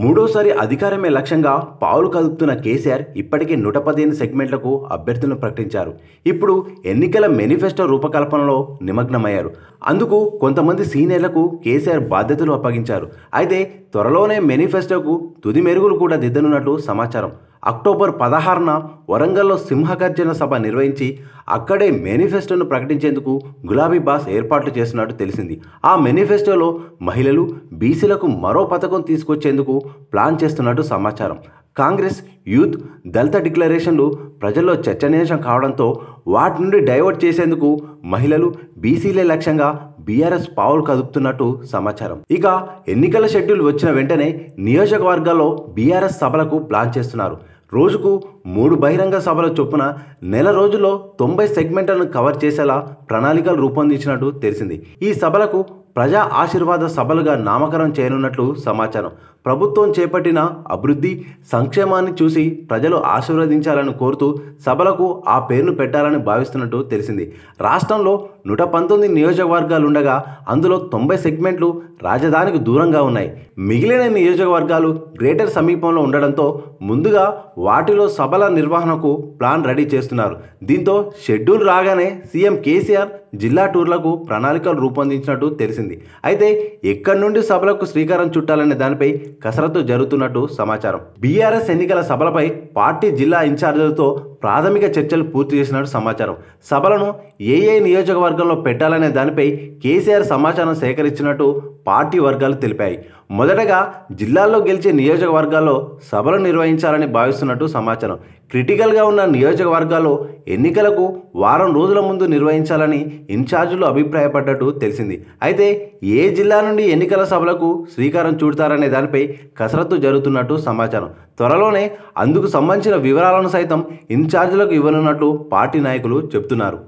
మూడోసారి అధికారమే లక్ష్యంగా పావులు కదుపుతున్న కేసీఆర్ ఇప్పటికే నూట పదిహేను సెగ్మెంట్లకు అభ్యర్థులను ప్రకటించారు ఇప్పుడు ఎన్నికల మేనిఫెస్టో రూపకల్పనలో నిమగ్నమయ్యారు అందుకు కొంతమంది సీనియర్లకు కేసీఆర్ బాధ్యతలు అప్పగించారు అయితే త్వరలోనే మేనిఫెస్టోకు తుది మెరుగులు కూడా దిద్దనున్నట్లు సమాచారం అక్టోబర్ పదహారున వరంగల్లో సింహగర్జన సభ నిర్వహించి అక్కడే మేనిఫెస్టోను ప్రకటించేందుకు గులాబీ బాస్ ఏర్పాట్లు చేస్తున్నట్టు తెలిసింది ఆ మేనిఫెస్టోలో మహిళలు బీసీలకు మరో పథకం తీసుకొచ్చేందుకు ప్లాన్ చేస్తున్నట్టు సమాచారం కాంగ్రెస్ యూత్ దళిత డిక్లరేషన్లు ప్రజల్లో చర్చనీయాంశం కావడంతో వాటి నుండి డైవర్ట్ చేసేందుకు మహిళలు బీసీలే లక్ష్యంగా బీఆర్ఎస్ పావులు కదుపుతున్నట్టు సమాచారం ఇక ఎన్నికల షెడ్యూల్ వచ్చిన వెంటనే నియోజకవర్గాల్లో బీఆర్ఎస్ సభలకు ప్లాన్ చేస్తున్నారు రోజుకు మూడు బహిరంగ సభల చొప్పున నెల రోజుల్లో తొంభై సెగ్మెంట్లను కవర్ చేసేలా ప్రణాళికలు రూపొందించినట్టు తెలిసింది ఈ సభలకు ప్రజా ఆశీర్వాద సభలుగా నామకరణం చేయనున్నట్లు సమాచారం ప్రభుత్వం చేపట్టిన అభివృద్ధి సంక్షేమాన్ని చూసి ప్రజలు ఆశీర్వదించాలని కోరుతూ సభలకు ఆ పేరును పెట్టాలని భావిస్తున్నట్టు తెలిసింది రాష్ట్రంలో నూట పంతొమ్మిది నియోజకవర్గాలుండగా అందులో తొంభై సెగ్మెంట్లు రాజధానికి దూరంగా ఉన్నాయి మిగిలిన నియోజకవర్గాలు గ్రేటర్ సమీపంలో ఉండడంతో ముందుగా వాటిలో సభల నిర్వహణకు ప్లాన్ రెడీ చేస్తున్నారు దీంతో షెడ్యూల్ రాగానే సీఎం కేసీఆర్ జిల్లా టూర్లకు ప్రణాళికలు రూపొందించినట్టు తెలిసింది అయితే ఎక్కడి నుండి సభలకు శ్రీకారం చుట్టాలనే దానిపై కసరత్తు జరుగుతున్నట్టు సమాచారం బీఆర్ఎస్ ఎన్నికల సభలపై పార్టీ జిల్లా ఇన్ఛార్జీలతో ప్రాథమిక చర్చలు పూర్తి చేసినట్టు సమాచారం సభలను ఏ ఏ నియోజకవర్గంలో పెట్టాలనే దానిపై కేసీఆర్ సమాచారం సేకరించినట్టు పార్టీ వర్గాలు తెలిపాయి మొదటగా జిల్లాల్లో గెలిచే నియోజకవర్గాల్లో సభలు నిర్వహించాలని భావిస్తున్నట్టు సమాచారం క్రిటికల్గా ఉన్న నియోజకవర్గాల్లో ఎన్నికలకు వారం రోజుల ముందు నిర్వహించాలని ఇన్ఛార్జీలు అభిప్రాయపడ్డట్టు తెలిసింది అయితే ఏ జిల్లా నుండి ఎన్నికల సభలకు శ్రీకారం చూడతారనే దానిపై కసరత్తు జరుగుతున్నట్టు సమాచారం త్వరలోనే అందుకు సంబంధించిన వివరాలను సైతం ఇన్ఛార్జీలకు ఇవ్వనున్నట్లు పార్టీ నాయకులు చెబుతున్నారు